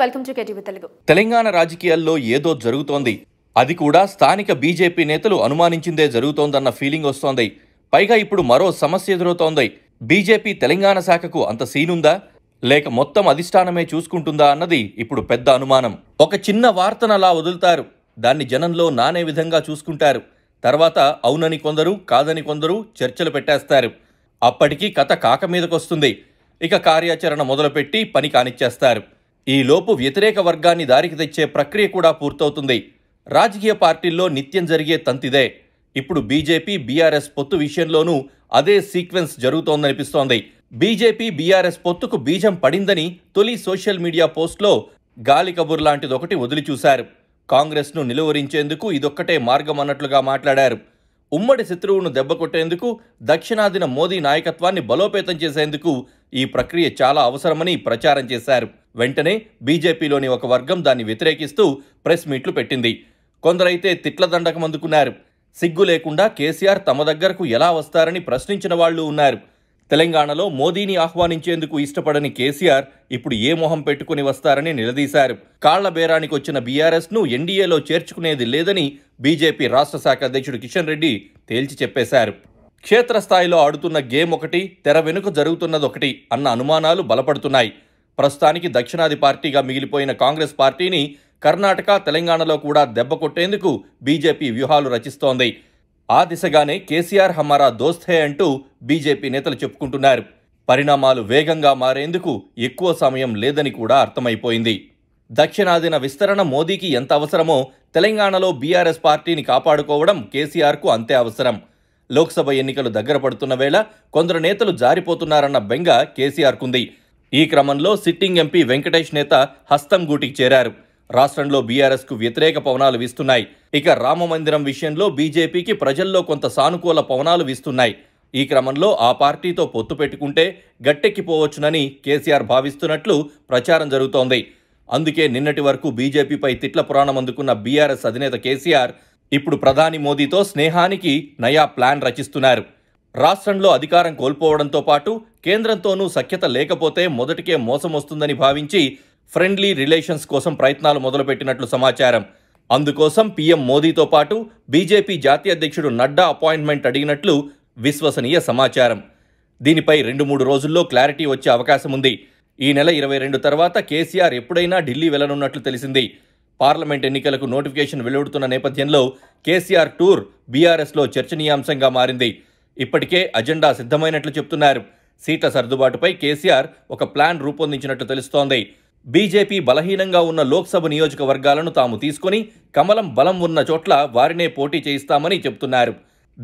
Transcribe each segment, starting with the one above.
welcome to KTV Telugu Telangana రాజకీయాల్లో ఏదో జరుగుతోంది అది కూడా స్థానిక బీజేపీ నేతలు అనుమానించిందే జరుగుతోందన్న ఫీలింగ్ వస్తోంది పైగా ఇప్పుడు మరో సమస్య ఎదురవుతోంది బీజేపీ తెలంగాణ శాఖకు అంత సీనుందా లేక మొత్తం అధిష్టానమే చూసుకుంటుందా అన్నది ఇప్పుడు పెద్ద అనుమానం ఒక చిన్న వార్తనలా వదులుతారు దాన్ని జనంలో నానే విధంగా చూసుకుంటారు తర్వాత అవునని కొందరు కాదని కొందరు చర్చలు పెట్టేస్తారు అప్పటికీ కథ కాక మీదకొస్తుంది ఇక కార్యాచరణ మొదలుపెట్టి పని కానిచ్చేస్తారు ఈలోపు వ్యతిరేక వర్గాన్ని దారికి తెచ్చే ప్రక్రియ కూడా పూర్తవుతుంది రాజకీయ పార్టీల్లో నిత్యం జరిగే తంతిదే ఇప్పుడు బీజేపీ బీఆర్ఎస్ పొత్తు విషయంలోనూ అదే సీక్వెన్స్ జరుగుతోందనిపిస్తోంది బీజేపీ బీఆర్ఎస్ పొత్తుకు బీజం పడిందని తొలి సోషల్ మీడియా పోస్ట్లో గాలి కబుర్ లాంటిదొకటి వదిలిచూశారు కాంగ్రెస్ను నిలువరించేందుకు ఇదొక్కటే మార్గం అన్నట్లుగా మాట్లాడారు ఉమ్మడి శత్రువును దెబ్బకొట్టేందుకు దక్షిణాదిన మోదీ నాయకత్వాన్ని బలోపేతం చేసేందుకు ఈ ప్రక్రియ చాలా అవసరమని ప్రచారం చేశారు వెంటనే బీజేపీలోని ఒక వర్గం దాన్ని వ్యతిరేకిస్తూ ప్రెస్ మీట్లు పెట్టింది కొందరైతే తిట్ల దండకం అందుకున్నారు సిగ్గు లేకుండా కేసీఆర్ తమ దగ్గరకు ఎలా వస్తారని ప్రశ్నించిన వాళ్ళు ఉన్నారు తెలంగాణలో మోదీని ఆహ్వానించేందుకు ఇష్టపడని కేసీఆర్ ఇప్పుడు ఏ మొహం పెట్టుకుని వస్తారని నిలదీశారు కాళ్ల బేరానికి వచ్చిన బీఆర్ఎస్ను ఎన్డీఏలో చేర్చుకునేది లేదని బీజేపీ రాష్ట్ర శాఖ అధ్యక్షుడు కిషన్ రెడ్డి తేల్చి చెప్పేశారు క్షేత్రస్థాయిలో ఆడుతున్న గేమ్ ఒకటి తెర వెనుక జరుగుతున్నదొకటి అన్న అనుమానాలు బలపడుతున్నాయి ప్రస్తుతానికి దక్షిణాది పార్టీగా మిగిలిపోయిన కాంగ్రెస్ పార్టీని కర్ణాటక తెలంగాణలో కూడా దెబ్బ కొట్టేందుకు బీజేపీ వ్యూహాలు రచిస్తోంది ఆ దిశగానే కేసీఆర్ హమారా దోస్తే అంటూ బీజేపీ నేతలు చెప్పుకుంటున్నారు పరిణామాలు వేగంగా మారేందుకు ఎక్కువ సమయం లేదని కూడా అర్థమైపోయింది దక్షిణాదిన విస్తరణ మోదీకి ఎంత అవసరమో తెలంగాణలో బీఆర్ఎస్ పార్టీని కాపాడుకోవడం కేసీఆర్కు అంతే అవసరం లోక్సభ ఎన్నికలు దగ్గర పడుతున్న వేళ కొందరు నేతలు జారిపోతున్నారన్న బెంగ కేసీఆర్కుంది ఈ క్రమంలో సిట్టింగ్ ఎంపీ వెంకటేష్ నేత హస్తం గూటికి చేరారు రాష్ట్రంలో బీఆర్ఎస్కు వ్యతిరేక పవనాలు వీస్తున్నాయి ఇక రామమందిరం విషయంలో బీజేపీకి ప్రజల్లో కొంత సానుకూల పవనాలు వీస్తున్నాయి ఈ క్రమంలో ఆ పార్టీతో పొత్తు పెట్టుకుంటే గట్టెక్కిపోవచ్చునని కేసీఆర్ భావిస్తున్నట్లు ప్రచారం జరుగుతోంది అందుకే నిన్నటి వరకు బీజేపీపై తిట్ల పురాణం అందుకున్న బీఆర్ఎస్ అధినేత కేసీఆర్ ఇప్పుడు ప్రధాని మోదీతో స్నేహానికి నయా ప్లాన్ రచిస్తున్నారు రాష్ట్రంలో అధికారం కోల్పోవడంతో పాటు కేంద్రంతోనూ సఖ్యత లేకపోతే మొదటికే మోసం వస్తుందని భావించి ఫ్రెండ్లీ రిలేషన్స్ కోసం ప్రయత్నాలు మొదలుపెట్టినట్లు సమాచారం అందుకోసం పీఎం మోదీతో పాటు బీజేపీ జాతీయ అధ్యక్షుడు నడ్డా అపాయింట్మెంట్ అడిగినట్లు విశ్వసనీయ సమాచారం దీనిపై రెండు మూడు రోజుల్లో క్లారిటీ వచ్చే అవకాశం ఉంది ఈ నెల ఇరవై రెండు తర్వాత కేసీఆర్ ఎప్పుడైనా ఢిల్లీ వెళ్లనున్నట్లు తెలిసింది పార్లమెంట్ ఎన్నికలకు నోటిఫికేషన్ వెలువడుతున్న నేపథ్యంలో కేసీఆర్ టూర్ బీఆర్ఎస్లో చర్చనీయాంశంగా మారింది ఇప్పటికే అజెండా సిద్ధమైనట్లు చెప్తున్నారు సీట్ల సర్దుబాటుపై కేసీఆర్ ఒక ప్లాన్ రూపొందించినట్లు తెలుస్తోంది బీజేపీ బలహీనంగా ఉన్న లోక్సభ నియోజకవర్గాలను తాము తీసుకుని కమలం బలం ఉన్న చోట్ల వారినే పోటీ చేయిస్తామని చెబుతున్నారు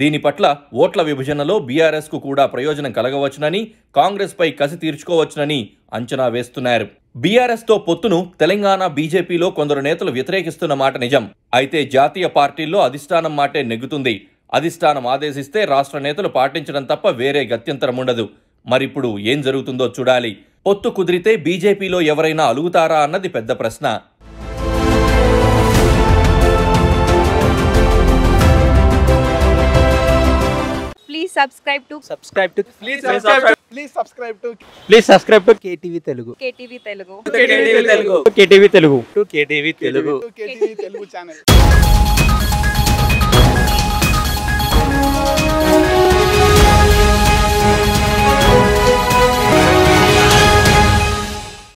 దీని పట్ల ఓట్ల విభజనలో బీఆర్ఎస్కు కూడా ప్రయోజనం కలగవచ్చునని కాంగ్రెస్పై కసి తీర్చుకోవచ్చునని అంచనా వేస్తున్నారు బీఆర్ఎస్తో పొత్తును తెలంగాణ బీజేపీలో కొందరు నేతలు వ్యతిరేకిస్తున్న మాట నిజం అయితే జాతీయ పార్టీల్లో అధిష్టానం మాటే నెగ్గుతుంది అధిష్టానం ఆదేశిస్తే రాష్ట్ర నేతలు పాటించడం తప్ప వేరే గత్యంతరం ఉండదు మరిప్పుడు ఏం జరుగుతుందో చూడాలి పొత్తు కుదిరితే బీజేపీలో ఎవరైనా అలుగుతారా అన్నది పెద్ద ప్రశ్న please subscribe to to please Telugu Telugu